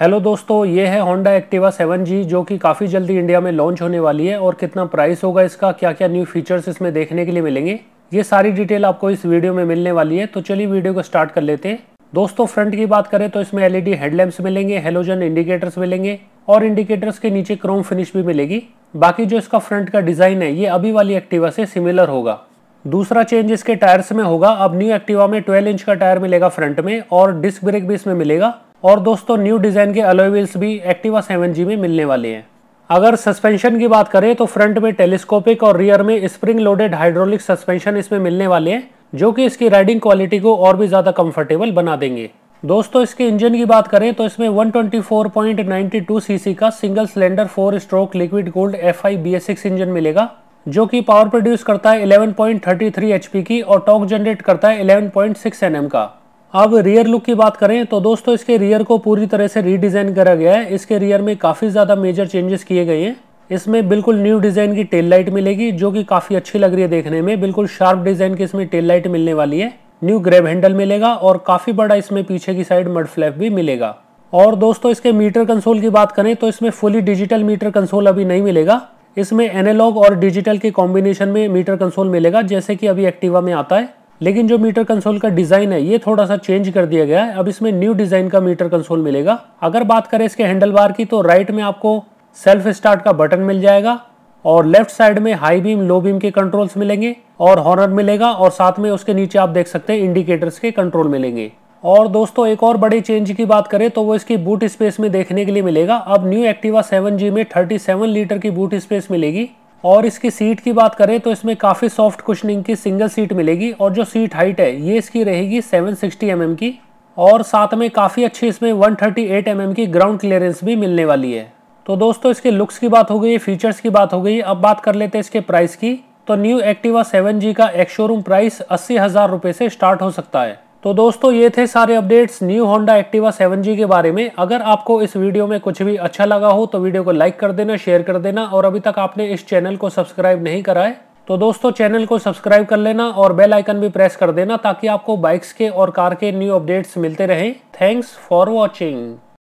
hello दोस्तों ये है होंडा एक्टिवा सेवन जी जो कि काफ़ी जल्दी इंडिया में लॉन्च होने वाली है और कितना प्राइस होगा इसका क्या क्या न्यू फीचर्स इसमें देखने के लिए मिलेंगे ये सारी डिटेल आपको इस वीडियो में मिलने वाली है तो चलिए वीडियो को स्टार्ट कर लेते हैं दोस्तों फ्रंट की बात करें तो इसमें एलईडी हेडलैम्प्स मिलेंगे हेलोजन इंडिकेटर्स मिलेंगे और इंडिकेटर्स के नीचे क्रोम फिनिश भी मिलेगी बाकी जो इसका फ्रंट का डिज़ाइन है ये अभी वाली एक्टिवा से सिमिलर होगा दूसरा चेंज इसके टायर्स में होगा अब न्यू एक्टिवा में 12 इंच का टायर मिलेगा फ्रंट में और डिस्क ब्रेक भी इसमें मिलेगा और दोस्तों न्यू डिज़ाइन के अलॉय व्हील्स भी एक्टिवा सेवन जी में मिलने वाले हैं अगर सस्पेंशन की बात करें तो फ्रंट में टेलीस्कोपिक और रियर में स्प्रिंग लोडेड हाइड्रोलिक सस्पेंशन इसमें मिलने वाले हैं जो कि इसकी राइडिंग क्वालिटी को और भी ज़्यादा कंफर्टेबल बना देंगे दोस्तों इसके इंजन की बात करें तो इसमें 124.92 सीसी का single cylinder four stroke liquid cooled F I engine मिलेगा जो कि पावर प्रोड्यूस करता है इलेवन पॉइंट की और टॉक जनरेट करता है इलेवन एनएम का अब रियर लुक की बात करें तो दोस्तों इसके रियर को पूरी तरह से रीडिज़ाइन करा गया है इसके रियर में काफ़ी ज़्यादा मेजर चेंजेस किए गए हैं इसमें बिल्कुल न्यू डिज़ाइन की टेल लाइट मिलेगी जो कि काफ़ी अच्छी लग रही है देखने में बिल्कुल शार्प डिज़ाइन की इसमें टेल लाइट मिलने वाली है न्यू ग्रेब हैंडल मिलेगा और काफ़ी बड़ा इसमें पीछे की साइड मड फ्लैप भी मिलेगा और दोस्तों इसके मीटर कंसोल की बात करें तो इसमें फुली डिजिटल मीटर कंसोल अभी नहीं मिलेगा इसमें एनालॉग और डिजिटल के कॉम्बिनेशन में मीटर कंसोल मिलेगा जैसे कि अभी एक्टिवा में आता है लेकिन जो मीटर कंसोल का डिज़ाइन है ये थोड़ा सा चेंज कर दिया गया है अब इसमें न्यू डिज़ाइन का मीटर कंसोल मिलेगा अगर बात करें इसके हैंडल बार की तो राइट में आपको सेल्फ स्टार्ट का बटन मिल जाएगा और लेफ्ट साइड में हाई बीम लो बीम के कंट्रोल्स मिलेंगे और हॉर्नर मिलेगा और साथ में उसके नीचे आप देख सकते हैं इंडिकेटर्स के कंट्रोल मिलेंगे और दोस्तों एक और बड़े चेंज की बात करें तो वो इसकी बूट स्पेस में देखने के लिए मिलेगा अब न्यू एक्टिवा 7G में 37 लीटर की बूट स्पेस मिलेगी और इसकी सीट की बात करें तो इसमें काफ़ी सॉफ्ट कुशनिंग की सिंगल सीट मिलेगी और जो सीट हाइट है ये इसकी रहेगी 760 सिक्सटी mm की और साथ में काफ़ी अच्छी इसमें 138 थर्टी mm की ग्राउंड क्लियरेंस भी मिलने वाली है तो दोस्तों इसके लुक्स की बात हो गई फीचर्स की बात हो गई अब बात कर लेते हैं इसके प्राइस की तो न्यू एक्टिवा सेवन जी का एक्स शोरूम प्राइस अस्सी हज़ार रुपये से स्टार्ट हो सकता है तो दोस्तों ये थे सारे updates new Honda Activa 7G के बारे में अगर आपको इस वीडियो में कुछ भी अच्छा लगा हो तो वीडियो को लाइक कर देना शेयर कर देना और अभी तक आपने इस चैनल को सब्सक्राइब नहीं करा है तो दोस्तों चैनल को सब्सक्राइब कर लेना और बेल आइकन भी प्रेस कर देना ताकि आपको बाइक्स के और कार के न्यू अपडेट्स मिलते रहें थैंक्स फॉर वॉचिंग